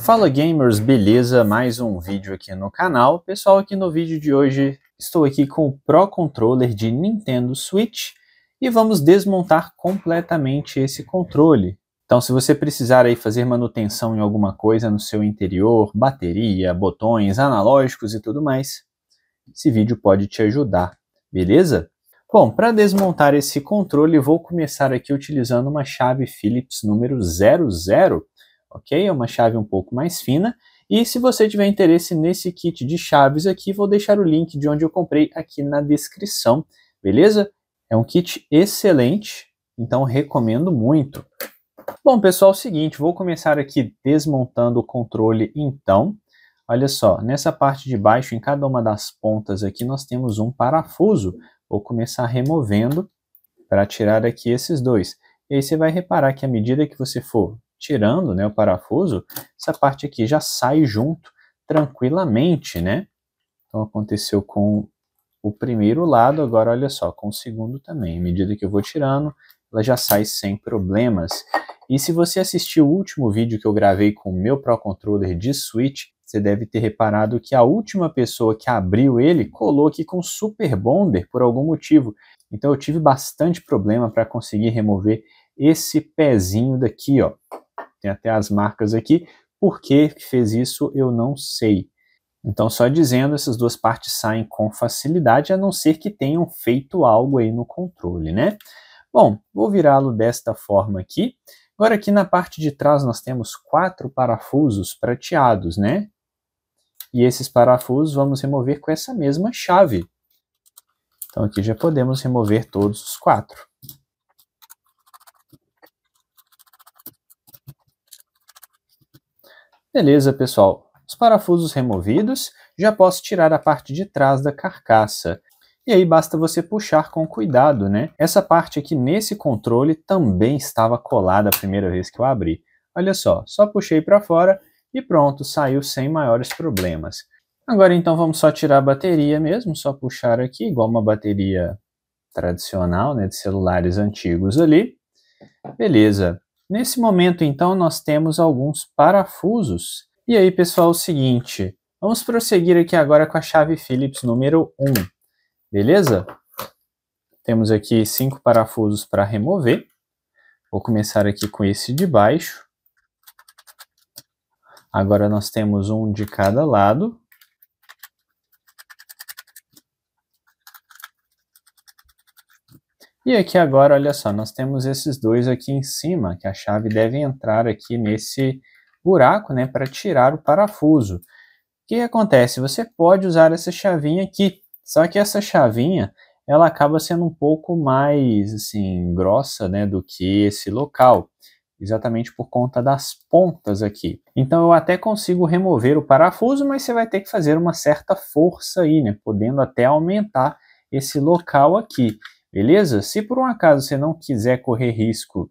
Fala gamers, beleza? Mais um vídeo aqui no canal. Pessoal, aqui no vídeo de hoje estou aqui com o Pro Controller de Nintendo Switch e vamos desmontar completamente esse controle. Então, se você precisar aí fazer manutenção em alguma coisa no seu interior, bateria, botões, analógicos e tudo mais, esse vídeo pode te ajudar, beleza? Bom, para desmontar esse controle, vou começar aqui utilizando uma chave Phillips número 00, ok? É uma chave um pouco mais fina. E se você tiver interesse nesse kit de chaves aqui, vou deixar o link de onde eu comprei aqui na descrição, beleza? É um kit excelente, então recomendo muito. Bom, pessoal, é o seguinte, vou começar aqui desmontando o controle então. Olha só, nessa parte de baixo, em cada uma das pontas aqui, nós temos um parafuso. Vou começar removendo para tirar aqui esses dois. E aí você vai reparar que à medida que você for tirando né, o parafuso, essa parte aqui já sai junto tranquilamente, né? Então aconteceu com o primeiro lado, agora olha só, com o segundo também. À medida que eu vou tirando, ela já sai sem problemas. E se você assistiu o último vídeo que eu gravei com o meu Pro Controller de Switch, você deve ter reparado que a última pessoa que abriu ele colou aqui com Super Bonder por algum motivo. Então eu tive bastante problema para conseguir remover esse pezinho daqui, ó tem até as marcas aqui. Por que fez isso, eu não sei. Então, só dizendo, essas duas partes saem com facilidade, a não ser que tenham feito algo aí no controle, né? Bom, vou virá-lo desta forma aqui. Agora, aqui na parte de trás, nós temos quatro parafusos prateados, né? E esses parafusos vamos remover com essa mesma chave. Então, aqui já podemos remover todos os quatro. Beleza, pessoal. Os parafusos removidos, já posso tirar a parte de trás da carcaça. E aí basta você puxar com cuidado, né? Essa parte aqui nesse controle também estava colada a primeira vez que eu abri. Olha só, só puxei para fora e pronto, saiu sem maiores problemas. Agora então vamos só tirar a bateria mesmo, só puxar aqui, igual uma bateria tradicional, né, de celulares antigos ali. Beleza. Nesse momento, então, nós temos alguns parafusos. E aí, pessoal, é o seguinte, vamos prosseguir aqui agora com a chave Phillips número 1, beleza? Temos aqui cinco parafusos para remover. Vou começar aqui com esse de baixo. Agora nós temos um de cada lado. E aqui agora, olha só, nós temos esses dois aqui em cima, que a chave deve entrar aqui nesse buraco, né, para tirar o parafuso. O que acontece? Você pode usar essa chavinha aqui, só que essa chavinha, ela acaba sendo um pouco mais, assim, grossa, né, do que esse local exatamente por conta das pontas aqui. Então eu até consigo remover o parafuso, mas você vai ter que fazer uma certa força aí, né? Podendo até aumentar esse local aqui. Beleza? Se por um acaso você não quiser correr risco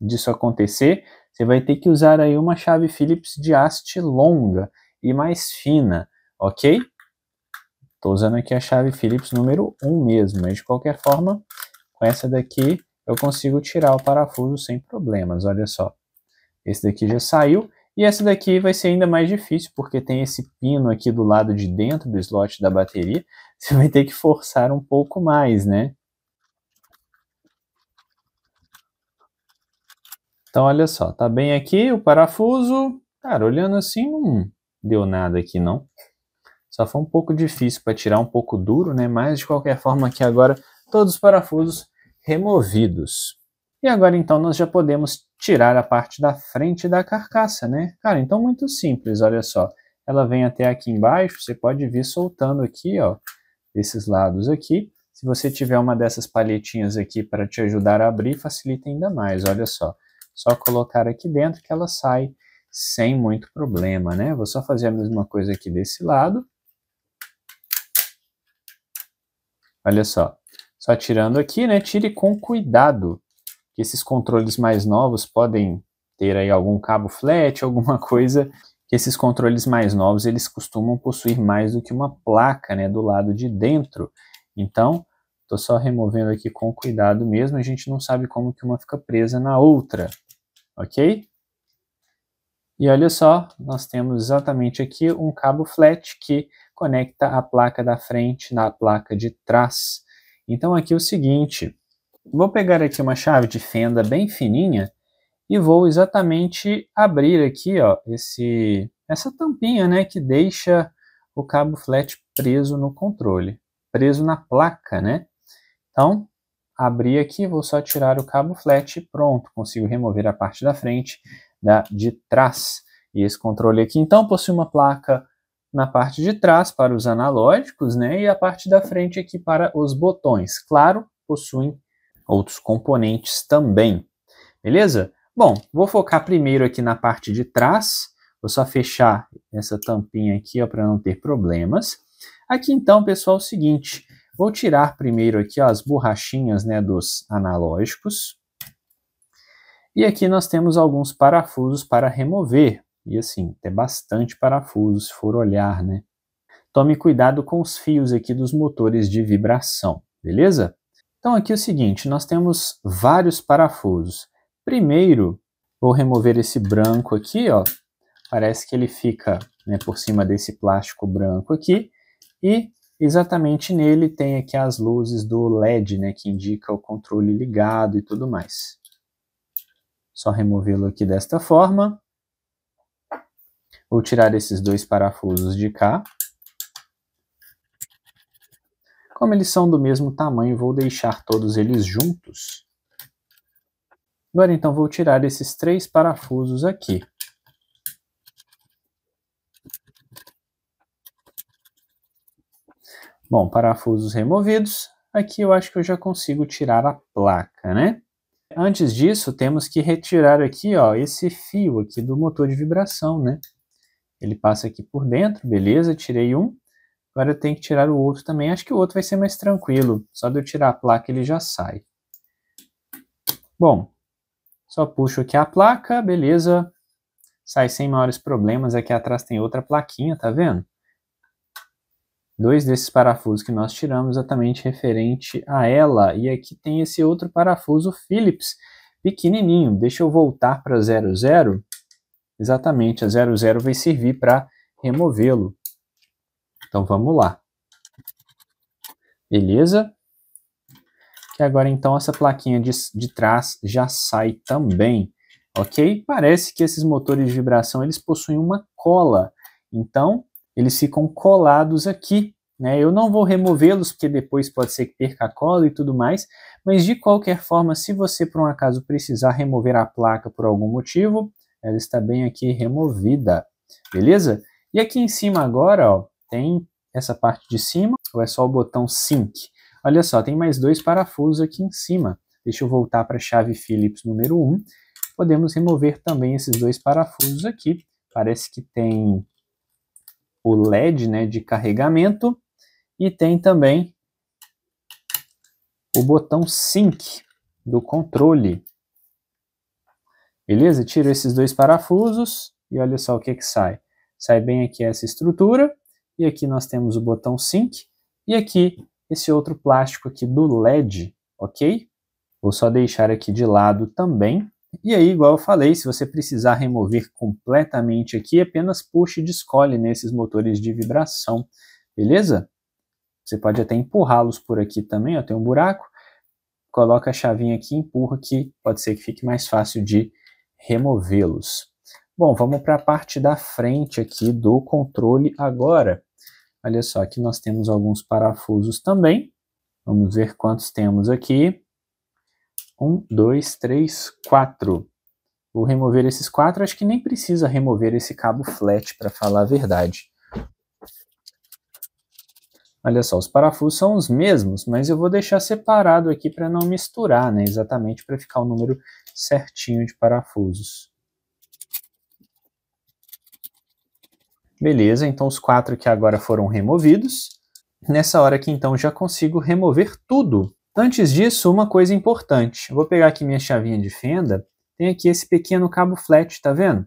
disso acontecer, você vai ter que usar aí uma chave Phillips de haste longa e mais fina, ok? Estou usando aqui a chave Phillips número 1 mesmo, mas de qualquer forma, com essa daqui eu consigo tirar o parafuso sem problemas, olha só. Esse daqui já saiu, e essa daqui vai ser ainda mais difícil, porque tem esse pino aqui do lado de dentro do slot da bateria, você vai ter que forçar um pouco mais, né? Então, olha só, tá bem aqui o parafuso. Cara, olhando assim, não deu nada aqui, não. Só foi um pouco difícil para tirar, um pouco duro, né? Mas, de qualquer forma, aqui agora, todos os parafusos removidos. E agora, então, nós já podemos tirar a parte da frente da carcaça, né? Cara, então, muito simples, olha só. Ela vem até aqui embaixo, você pode vir soltando aqui, ó, esses lados aqui. Se você tiver uma dessas palhetinhas aqui para te ajudar a abrir, facilita ainda mais, olha só. Só colocar aqui dentro que ela sai sem muito problema, né? Vou só fazer a mesma coisa aqui desse lado. Olha só, só tirando aqui, né? Tire com cuidado, que esses controles mais novos podem ter aí algum cabo flat, alguma coisa que esses controles mais novos eles costumam possuir mais do que uma placa, né, do lado de dentro. Então, tô só removendo aqui com cuidado mesmo, a gente não sabe como que uma fica presa na outra ok? E olha só, nós temos exatamente aqui um cabo flat que conecta a placa da frente na placa de trás. Então aqui é o seguinte, vou pegar aqui uma chave de fenda bem fininha e vou exatamente abrir aqui, ó, esse essa tampinha, né, que deixa o cabo flat preso no controle, preso na placa, né? Então, abrir aqui, vou só tirar o cabo flat, pronto, consigo remover a parte da frente, da de trás. E esse controle aqui, então, possui uma placa na parte de trás para os analógicos, né, e a parte da frente aqui para os botões. Claro, possuem outros componentes também, beleza? Bom, vou focar primeiro aqui na parte de trás, vou só fechar essa tampinha aqui para não ter problemas. Aqui então, pessoal, é o seguinte, Vou tirar primeiro aqui ó, as borrachinhas né, dos analógicos. E aqui nós temos alguns parafusos para remover. E assim, tem bastante parafuso se for olhar, né? Tome cuidado com os fios aqui dos motores de vibração, beleza? Então aqui é o seguinte, nós temos vários parafusos. Primeiro, vou remover esse branco aqui, ó. Parece que ele fica né, por cima desse plástico branco aqui. E Exatamente nele tem aqui as luzes do LED, né, que indica o controle ligado e tudo mais. Só removê-lo aqui desta forma. Vou tirar esses dois parafusos de cá. Como eles são do mesmo tamanho, vou deixar todos eles juntos. Agora então vou tirar esses três parafusos aqui. Bom, parafusos removidos. Aqui eu acho que eu já consigo tirar a placa, né? Antes disso, temos que retirar aqui, ó, esse fio aqui do motor de vibração, né? Ele passa aqui por dentro, beleza, tirei um. Agora eu tenho que tirar o outro também. Acho que o outro vai ser mais tranquilo. Só de eu tirar a placa ele já sai. Bom, só puxo aqui a placa, beleza. Sai sem maiores problemas. Aqui atrás tem outra plaquinha, tá vendo? Dois desses parafusos que nós tiramos exatamente referente a ela. E aqui tem esse outro parafuso Phillips, pequenininho. Deixa eu voltar para 00. Exatamente, a 00 vai servir para removê-lo. Então vamos lá. Beleza? Que agora então essa plaquinha de, de trás já sai também, ok? Parece que esses motores de vibração eles possuem uma cola. Então, eles ficam colados aqui. Né? Eu não vou removê-los, porque depois pode ser que perca a cola e tudo mais, mas de qualquer forma, se você por um acaso precisar remover a placa por algum motivo, ela está bem aqui removida, beleza? E aqui em cima agora, ó, tem essa parte de cima, ou é só o botão Sync? Olha só, tem mais dois parafusos aqui em cima. Deixa eu voltar para a chave Phillips número 1. Podemos remover também esses dois parafusos aqui. Parece que tem o LED né, de carregamento e tem também o botão Sync do controle. Beleza? Tiro esses dois parafusos e olha só o que, que sai. Sai bem aqui essa estrutura e aqui nós temos o botão Sync e aqui esse outro plástico aqui do LED, ok? Vou só deixar aqui de lado também e aí, igual eu falei, se você precisar remover completamente aqui, apenas puxe e descolhe nesses motores de vibração, beleza? Você pode até empurrá-los por aqui também, ó, tem um buraco, coloca a chavinha aqui, empurra aqui, pode ser que fique mais fácil de removê-los. Bom, vamos para a parte da frente aqui do controle agora. Olha só, aqui nós temos alguns parafusos também. Vamos ver quantos temos aqui. Um, dois, três, quatro. Vou remover esses quatro. Acho que nem precisa remover esse cabo flat, para falar a verdade. Olha só, os parafusos são os mesmos, mas eu vou deixar separado aqui para não misturar, né? Exatamente para ficar o número certinho de parafusos. Beleza, então os quatro que agora foram removidos. Nessa hora aqui, então, já consigo remover tudo Antes disso, uma coisa importante. Eu vou pegar aqui minha chavinha de fenda. Tem aqui esse pequeno cabo flat, tá vendo?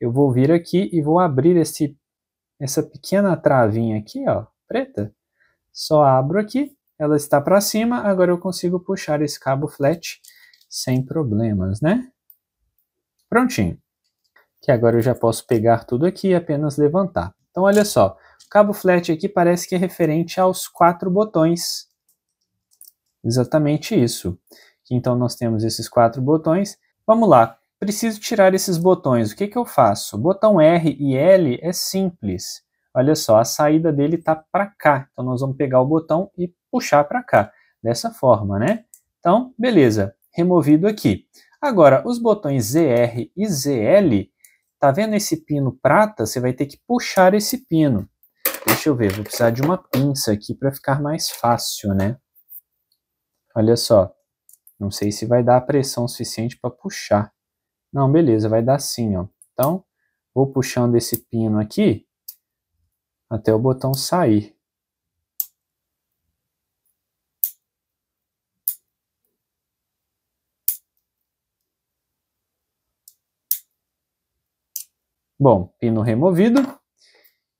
Eu vou vir aqui e vou abrir esse, essa pequena travinha aqui, ó, preta. Só abro aqui, ela está para cima, agora eu consigo puxar esse cabo flat sem problemas, né? Prontinho. Que agora eu já posso pegar tudo aqui e apenas levantar. Então, olha só, o cabo flat aqui parece que é referente aos quatro botões Exatamente isso. Então nós temos esses quatro botões. Vamos lá, preciso tirar esses botões. O que, que eu faço? botão R e L é simples. Olha só, a saída dele está para cá. Então nós vamos pegar o botão e puxar para cá. Dessa forma, né? Então, beleza, removido aqui. Agora, os botões ZR e ZL, tá vendo esse pino prata? Você vai ter que puxar esse pino. Deixa eu ver, vou precisar de uma pinça aqui para ficar mais fácil, né? Olha só, não sei se vai dar a pressão suficiente para puxar. Não, beleza, vai dar sim, ó. Então, vou puxando esse pino aqui até o botão sair. Bom, pino removido.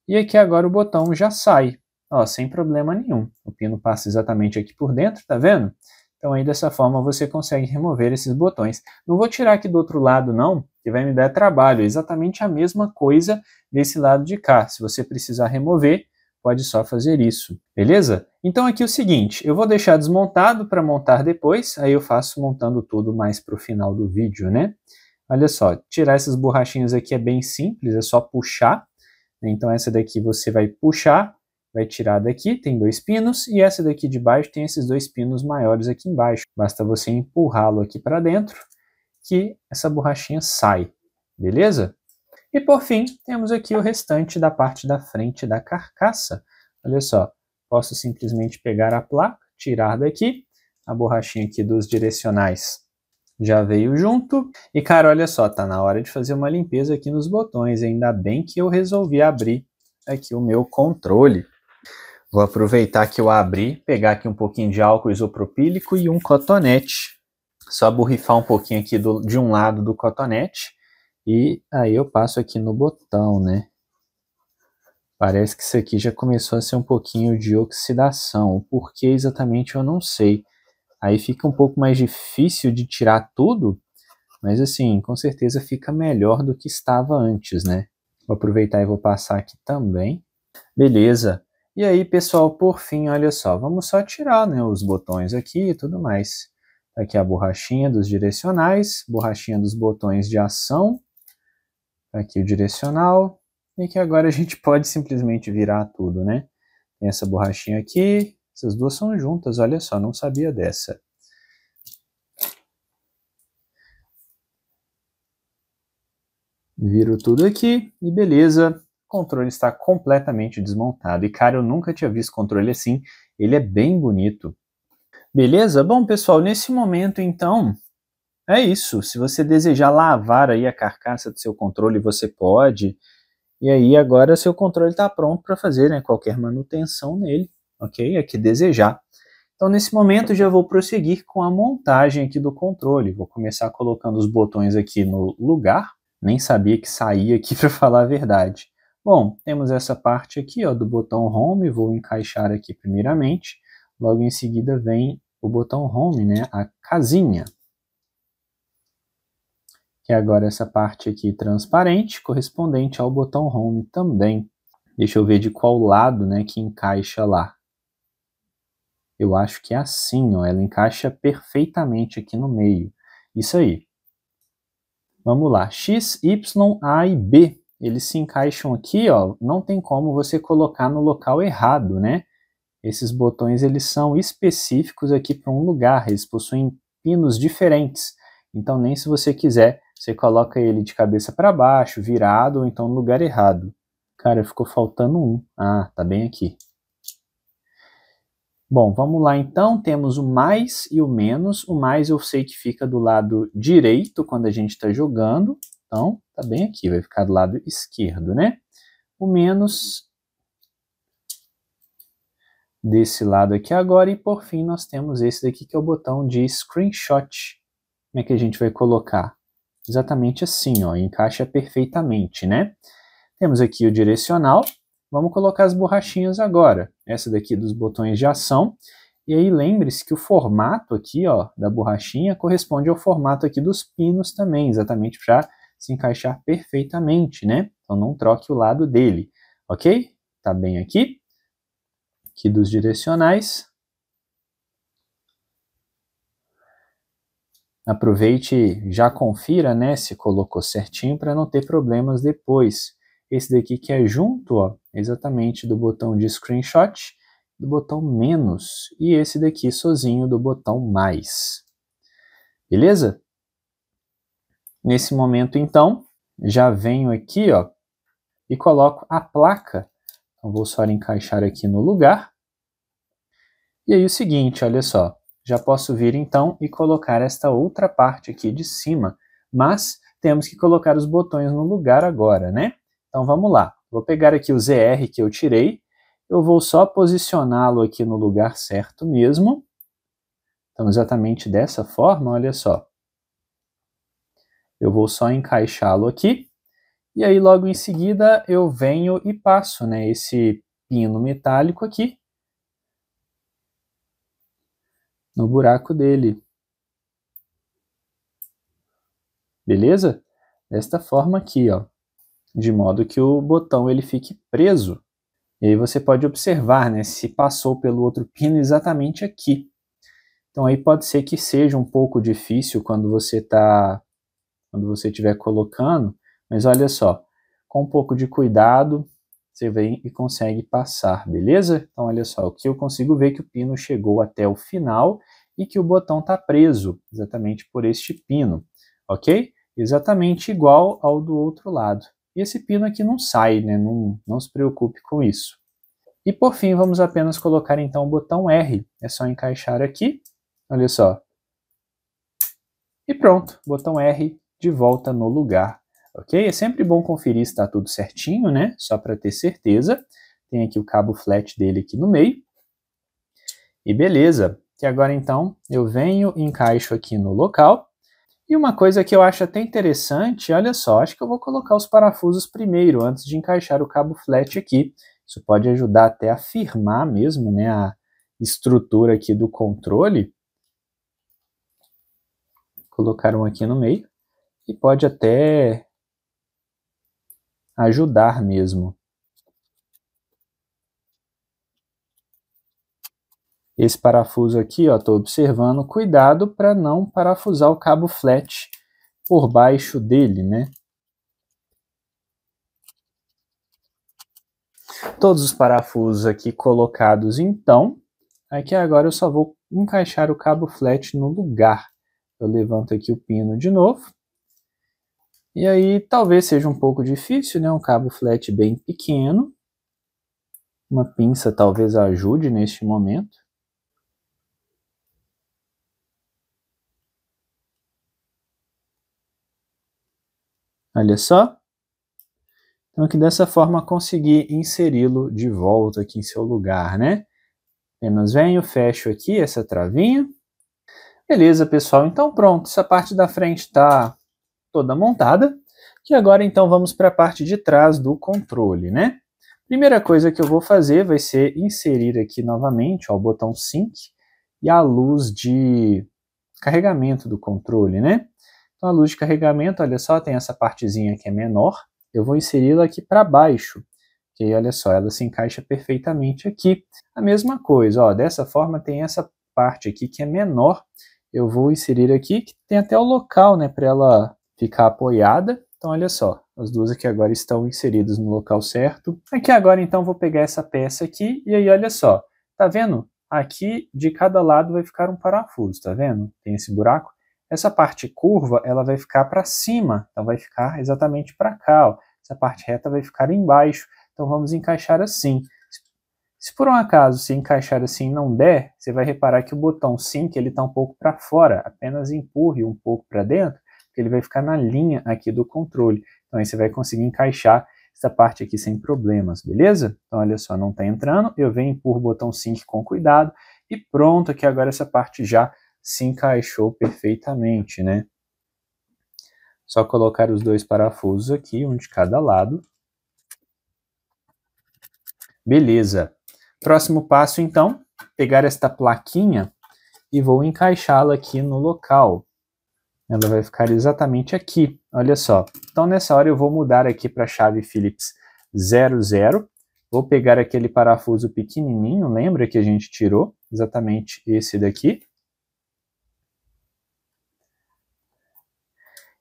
E aqui agora o botão já sai. Ó, sem problema nenhum. O pino passa exatamente aqui por dentro, tá vendo? Então aí dessa forma você consegue remover esses botões. Não vou tirar aqui do outro lado não, que vai me dar trabalho. É exatamente a mesma coisa desse lado de cá. Se você precisar remover, pode só fazer isso, beleza? Então aqui é o seguinte, eu vou deixar desmontado para montar depois, aí eu faço montando tudo mais para o final do vídeo, né? Olha só, tirar essas borrachinhas aqui é bem simples, é só puxar. Né? Então essa daqui você vai puxar, vai tirar daqui, tem dois pinos, e essa daqui de baixo tem esses dois pinos maiores aqui embaixo. Basta você empurrá-lo aqui para dentro que essa borrachinha sai, beleza? E por fim, temos aqui o restante da parte da frente da carcaça. Olha só, posso simplesmente pegar a placa, tirar daqui, a borrachinha aqui dos direcionais já veio junto. E cara, olha só, tá na hora de fazer uma limpeza aqui nos botões, ainda bem que eu resolvi abrir aqui o meu controle. Vou aproveitar que eu abri, pegar aqui um pouquinho de álcool isopropílico e um cotonete. Só borrifar um pouquinho aqui do, de um lado do cotonete. E aí eu passo aqui no botão, né? Parece que isso aqui já começou a ser um pouquinho de oxidação. O porquê exatamente eu não sei. Aí fica um pouco mais difícil de tirar tudo, mas assim, com certeza fica melhor do que estava antes, né? Vou aproveitar e vou passar aqui também. Beleza. E aí, pessoal, por fim, olha só, vamos só tirar né, os botões aqui e tudo mais. Tá aqui a borrachinha dos direcionais, borrachinha dos botões de ação, tá aqui o direcional, e que agora a gente pode simplesmente virar tudo, né? Tem essa borrachinha aqui, essas duas são juntas, olha só, não sabia dessa. Viro tudo aqui e beleza, controle está completamente desmontado. E cara, eu nunca tinha visto controle assim. Ele é bem bonito. Beleza? Bom, pessoal, nesse momento então é isso. Se você desejar lavar aí a carcaça do seu controle, você pode. E aí agora seu controle está pronto para fazer né, qualquer manutenção nele, ok? É que desejar. Então nesse momento já vou prosseguir com a montagem aqui do controle. Vou começar colocando os botões aqui no lugar. Nem sabia que saía aqui para falar a verdade. Bom, temos essa parte aqui ó, do botão Home, vou encaixar aqui primeiramente. Logo em seguida vem o botão Home, né, a casinha. Que é agora essa parte aqui transparente, correspondente ao botão Home também. Deixa eu ver de qual lado né, que encaixa lá. Eu acho que é assim, ó, ela encaixa perfeitamente aqui no meio. Isso aí. Vamos lá, X, Y, A e B eles se encaixam aqui, ó, não tem como você colocar no local errado, né? Esses botões eles são específicos aqui para um lugar, eles possuem pinos diferentes. Então nem se você quiser, você coloca ele de cabeça para baixo, virado ou então no lugar errado. Cara, ficou faltando um. Ah, tá bem aqui. Bom, vamos lá então, temos o mais e o menos. O mais eu sei que fica do lado direito quando a gente está jogando, então, está bem aqui, vai ficar do lado esquerdo, né? O menos desse lado aqui agora. E por fim, nós temos esse daqui que é o botão de screenshot. Como é que a gente vai colocar? Exatamente assim, ó, encaixa perfeitamente, né? Temos aqui o direcional. Vamos colocar as borrachinhas agora. Essa daqui dos botões de ação. E aí lembre-se que o formato aqui, ó, da borrachinha corresponde ao formato aqui dos pinos também, exatamente para se encaixar perfeitamente, né? Então não troque o lado dele, ok? Tá bem aqui, aqui dos direcionais. Aproveite, já confira, né, se colocou certinho para não ter problemas depois. Esse daqui que é junto, ó, exatamente do botão de screenshot, do botão menos, e esse daqui sozinho do botão mais. Beleza? Nesse momento, então, já venho aqui ó, e coloco a placa. Então, vou só encaixar aqui no lugar. E aí o seguinte, olha só, já posso vir então e colocar esta outra parte aqui de cima, mas temos que colocar os botões no lugar agora, né? Então vamos lá, vou pegar aqui o ZR que eu tirei, eu vou só posicioná-lo aqui no lugar certo mesmo, então exatamente dessa forma, olha só. Eu vou só encaixá-lo aqui. E aí, logo em seguida, eu venho e passo né, esse pino metálico aqui no buraco dele. Beleza? Desta forma aqui, ó. De modo que o botão ele fique preso. E aí você pode observar, né, se passou pelo outro pino exatamente aqui. Então aí pode ser que seja um pouco difícil quando você está quando você estiver colocando, mas olha só, com um pouco de cuidado, você vem e consegue passar, beleza? Então olha só, aqui eu consigo ver que o pino chegou até o final e que o botão está preso, exatamente por este pino, ok? Exatamente igual ao do outro lado. E esse pino aqui não sai, né? Não, não se preocupe com isso. E por fim, vamos apenas colocar então o botão R. É só encaixar aqui, olha só. E pronto, botão R de volta no lugar, ok? É sempre bom conferir se está tudo certinho, né? Só para ter certeza. Tem aqui o cabo flat dele aqui no meio. E beleza. E agora então eu venho, encaixo aqui no local. E uma coisa que eu acho até interessante, olha só, acho que eu vou colocar os parafusos primeiro, antes de encaixar o cabo flat aqui. Isso pode ajudar até a firmar mesmo né, a estrutura aqui do controle. Colocar um aqui no meio e pode até ajudar mesmo. Esse parafuso aqui, ó, tô observando, cuidado para não parafusar o cabo flat por baixo dele, né? Todos os parafusos aqui colocados então, aqui é agora eu só vou encaixar o cabo flat no lugar. Eu levanto aqui o pino de novo e aí talvez seja um pouco difícil, né? Um cabo flat bem pequeno. Uma pinça talvez ajude neste momento. Olha só. Então que dessa forma consegui inseri-lo de volta aqui em seu lugar, né? Apenas venho, fecho aqui essa travinha. Beleza, pessoal. Então pronto, essa parte da frente está toda montada. E agora então vamos para a parte de trás do controle, né? Primeira coisa que eu vou fazer vai ser inserir aqui novamente ó, o botão Sync e a luz de carregamento do controle, né? Então a luz de carregamento, olha só, tem essa partezinha que é menor. Eu vou inseri-la aqui para baixo. E aí, olha só, ela se encaixa perfeitamente aqui. A mesma coisa, ó, dessa forma tem essa parte aqui que é menor. Eu vou inserir aqui, que tem até o local, né, para ela ficar apoiada. Então, olha só, as duas aqui agora estão inseridas no local certo. Aqui agora, então, vou pegar essa peça aqui e aí, olha só, tá vendo? Aqui, de cada lado, vai ficar um parafuso, tá vendo? Tem esse buraco. Essa parte curva, ela vai ficar para cima, então vai ficar exatamente para cá, ó. Essa parte reta vai ficar embaixo, então vamos encaixar assim. Se por um acaso se encaixar assim não der, você vai reparar que o botão sim que ele está um pouco para fora, apenas empurre um pouco para dentro, porque ele vai ficar na linha aqui do controle. Então aí você vai conseguir encaixar essa parte aqui sem problemas, beleza? Então olha só, não está entrando, eu venho por botão sync com cuidado e pronto, aqui agora essa parte já se encaixou perfeitamente, né? Só colocar os dois parafusos aqui, um de cada lado. Beleza. Próximo passo, então, pegar esta plaquinha e vou encaixá-la aqui no local. Ela vai ficar exatamente aqui, olha só. Então nessa hora eu vou mudar aqui para a chave Phillips 00. Vou pegar aquele parafuso pequenininho, lembra que a gente tirou? Exatamente esse daqui.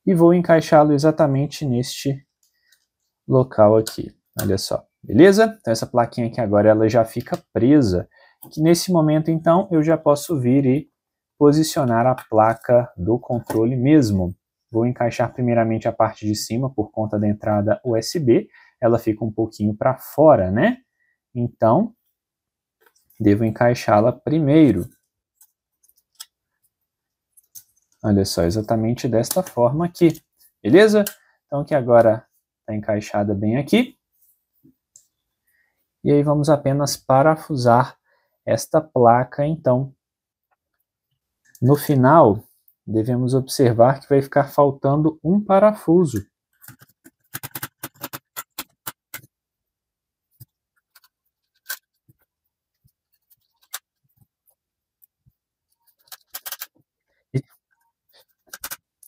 E vou encaixá-lo exatamente neste local aqui, olha só. Beleza? Então essa plaquinha aqui agora ela já fica presa. Que nesse momento então eu já posso vir e posicionar a placa do controle mesmo. Vou encaixar primeiramente a parte de cima por conta da entrada USB, ela fica um pouquinho para fora, né? Então, devo encaixá-la primeiro. Olha só, exatamente desta forma aqui, beleza? Então que agora está encaixada bem aqui. E aí vamos apenas parafusar esta placa, então, no final, devemos observar que vai ficar faltando um parafuso.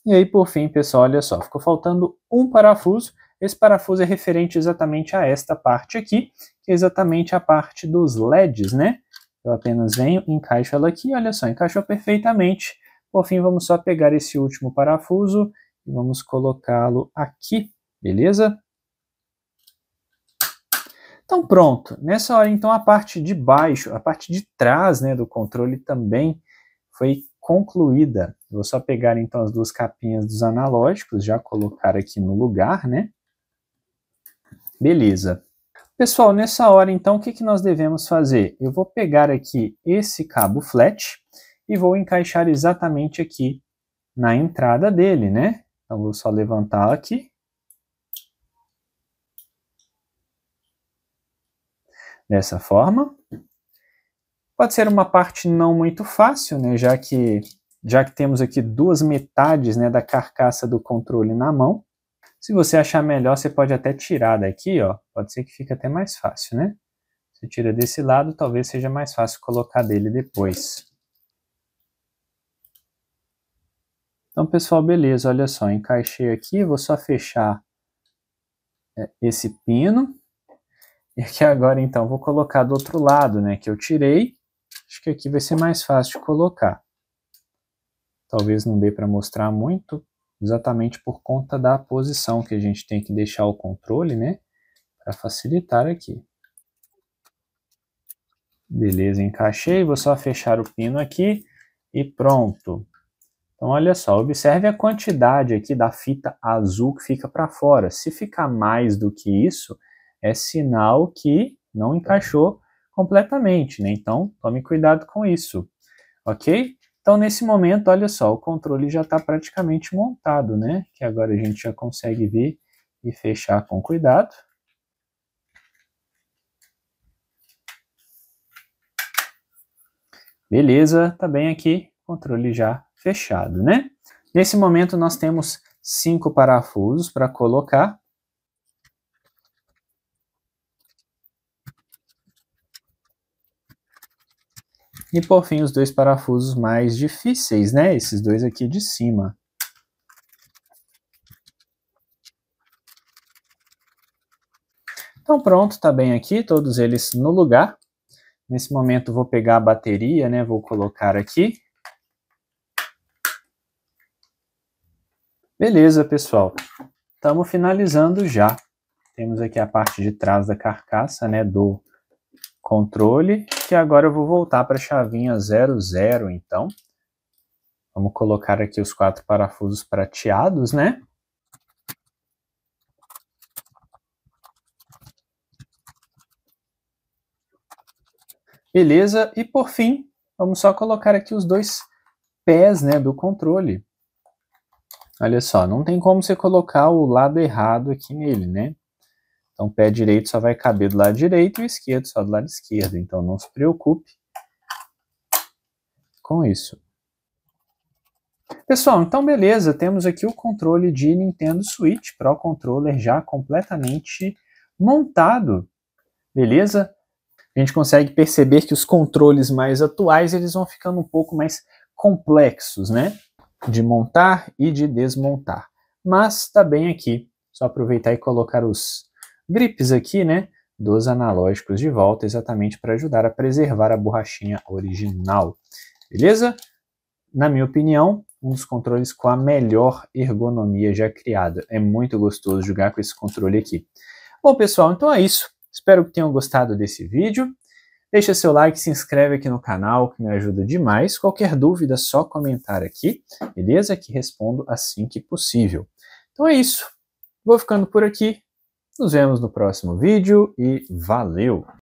E aí, por fim, pessoal, olha só, ficou faltando um parafuso. Esse parafuso é referente exatamente a esta parte aqui, que é exatamente a parte dos LEDs, né? Eu apenas venho, encaixo ela aqui, olha só, encaixou perfeitamente. Por fim, vamos só pegar esse último parafuso e vamos colocá-lo aqui, beleza? Então pronto, nessa hora então a parte de baixo, a parte de trás né, do controle também foi concluída. Vou só pegar então as duas capinhas dos analógicos, já colocar aqui no lugar, né? Beleza. Pessoal, nessa hora, então, o que, que nós devemos fazer? Eu vou pegar aqui esse cabo flat e vou encaixar exatamente aqui na entrada dele, né? Então, vou só levantar aqui. Dessa forma. Pode ser uma parte não muito fácil, né? Já que, já que temos aqui duas metades né, da carcaça do controle na mão. Se você achar melhor, você pode até tirar daqui, ó. Pode ser que fique até mais fácil, né? Você tira desse lado, talvez seja mais fácil colocar dele depois. Então, pessoal, beleza. Olha só, encaixei aqui. Vou só fechar é, esse pino. E aqui agora, então, vou colocar do outro lado, né? Que eu tirei. Acho que aqui vai ser mais fácil de colocar. Talvez não dê para mostrar muito, exatamente por conta da posição que a gente tem que deixar o controle, né? Para facilitar aqui. Beleza, encaixei, vou só fechar o pino aqui e pronto. Então, olha só, observe a quantidade aqui da fita azul que fica para fora. Se ficar mais do que isso, é sinal que não encaixou completamente, né? Então, tome cuidado com isso, ok? Então, nesse momento, olha só, o controle já está praticamente montado, né? Que agora a gente já consegue ver e fechar com cuidado. Beleza, tá bem aqui, controle já fechado, né? Nesse momento, nós temos cinco parafusos para colocar, E por fim, os dois parafusos mais difíceis, né? Esses dois aqui de cima. Então pronto, tá bem aqui, todos eles no lugar. Nesse momento vou pegar a bateria, né? Vou colocar aqui. Beleza, pessoal. Estamos finalizando já. Temos aqui a parte de trás da carcaça, né? Do controle, e agora eu vou voltar para a chavinha 00, então. Vamos colocar aqui os quatro parafusos prateados, né? Beleza, e por fim, vamos só colocar aqui os dois pés né, do controle. Olha só, não tem como você colocar o lado errado aqui nele, né? Então, pé direito só vai caber do lado direito e o esquerdo só do lado esquerdo. Então, não se preocupe com isso. Pessoal, então beleza, temos aqui o controle de Nintendo Switch Pro Controller já completamente montado, beleza? A gente consegue perceber que os controles mais atuais eles vão ficando um pouco mais complexos, né? De montar e de desmontar. Mas tá bem aqui, só aproveitar e colocar os Grips aqui, né, dos analógicos de volta, exatamente para ajudar a preservar a borrachinha original. Beleza? Na minha opinião, um dos controles com a melhor ergonomia já criada. É muito gostoso jogar com esse controle aqui. Bom, pessoal, então é isso. Espero que tenham gostado desse vídeo. Deixa seu like, se inscreve aqui no canal, que me ajuda demais. Qualquer dúvida, é só comentar aqui, beleza? Que respondo assim que possível. Então é isso. Vou ficando por aqui. Nos vemos no próximo vídeo e valeu!